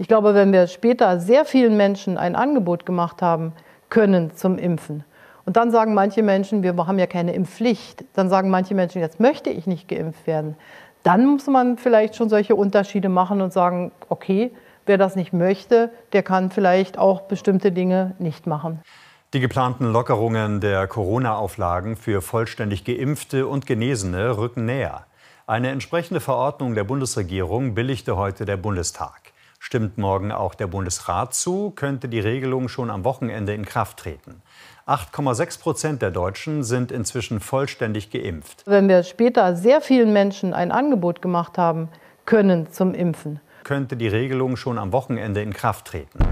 Ich glaube, wenn wir später sehr vielen Menschen ein Angebot gemacht haben können zum Impfen, und dann sagen manche Menschen, wir haben ja keine Impfpflicht, dann sagen manche Menschen, jetzt möchte ich nicht geimpft werden, dann muss man vielleicht schon solche Unterschiede machen und sagen, okay, wer das nicht möchte, der kann vielleicht auch bestimmte Dinge nicht machen. Die geplanten Lockerungen der Corona-Auflagen für vollständig geimpfte und Genesene rücken näher. Eine entsprechende Verordnung der Bundesregierung billigte heute der Bundestag. Stimmt morgen auch der Bundesrat zu, könnte die Regelung schon am Wochenende in Kraft treten. 8,6 Prozent der Deutschen sind inzwischen vollständig geimpft. Wenn wir später sehr vielen Menschen ein Angebot gemacht haben können zum Impfen, könnte die Regelung schon am Wochenende in Kraft treten.